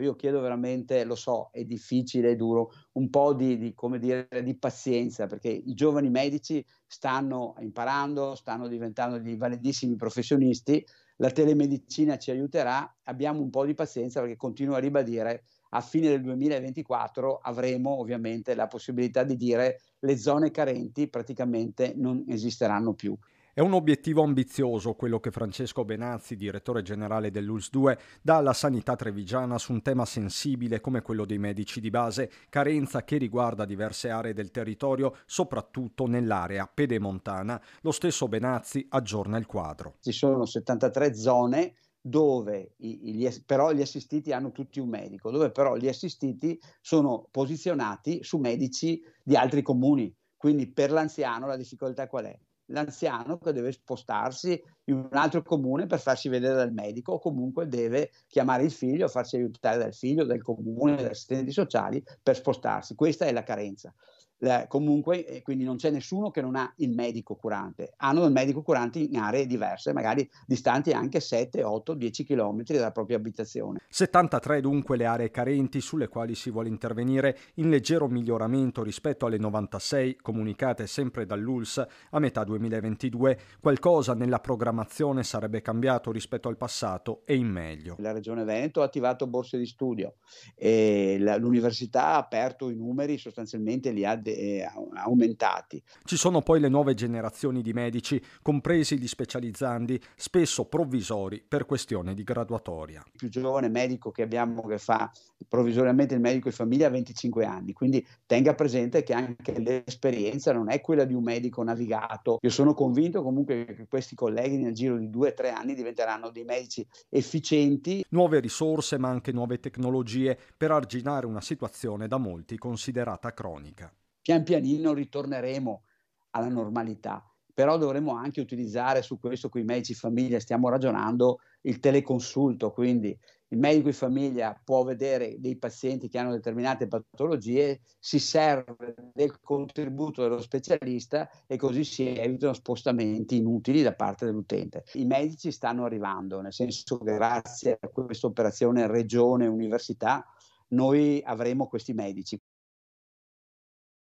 Io chiedo veramente, lo so, è difficile, è duro, un po' di, di, dire, di pazienza, perché i giovani medici stanno imparando, stanno diventando dei validissimi professionisti, la telemedicina ci aiuterà, abbiamo un po' di pazienza perché continuo a ribadire, a fine del 2024 avremo ovviamente la possibilità di dire le zone carenti praticamente non esisteranno più. È un obiettivo ambizioso quello che Francesco Benazzi, direttore generale dell'ULS2, dà alla sanità trevigiana su un tema sensibile come quello dei medici di base, carenza che riguarda diverse aree del territorio, soprattutto nell'area pedemontana. Lo stesso Benazzi aggiorna il quadro. Ci sono 73 zone dove gli, però gli assistiti hanno tutti un medico, dove però gli assistiti sono posizionati su medici di altri comuni. Quindi per l'anziano la difficoltà qual è? l'anziano che deve spostarsi in un altro comune per farsi vedere dal medico o comunque deve chiamare il figlio, farsi aiutare dal figlio, dal comune, dagli assistenti sociali per spostarsi. Questa è la carenza. Eh, comunque eh, quindi non c'è nessuno che non ha il medico curante, hanno il medico curante in aree diverse, magari distanti anche 7, 8, 10 km dalla propria abitazione. 73 dunque le aree carenti sulle quali si vuole intervenire in leggero miglioramento rispetto alle 96 comunicate sempre dall'ULS a metà 2022. Qualcosa nella programmazione sarebbe cambiato rispetto al passato e in meglio. La Regione Veneto ha attivato borse di studio, e l'università ha aperto i numeri, sostanzialmente li ha eh, aumentati. Ci sono poi le nuove generazioni di medici, compresi gli specializzandi, spesso provvisori per questione di graduatoria. Il più giovane medico che abbiamo che fa provvisoriamente il medico di famiglia ha 25 anni, quindi tenga presente che anche l'esperienza non è quella di un medico navigato. Io sono convinto comunque che questi colleghi nel giro di due o tre anni diventeranno dei medici efficienti. Nuove risorse ma anche nuove tecnologie per arginare una situazione da molti considerata cronica pian pianino ritorneremo alla normalità, però dovremo anche utilizzare su questo con i medici famiglia, stiamo ragionando il teleconsulto, quindi il medico di famiglia può vedere dei pazienti che hanno determinate patologie, si serve del contributo dello specialista e così si evitano spostamenti inutili da parte dell'utente. I medici stanno arrivando, nel senso che grazie a questa operazione regione-università noi avremo questi medici.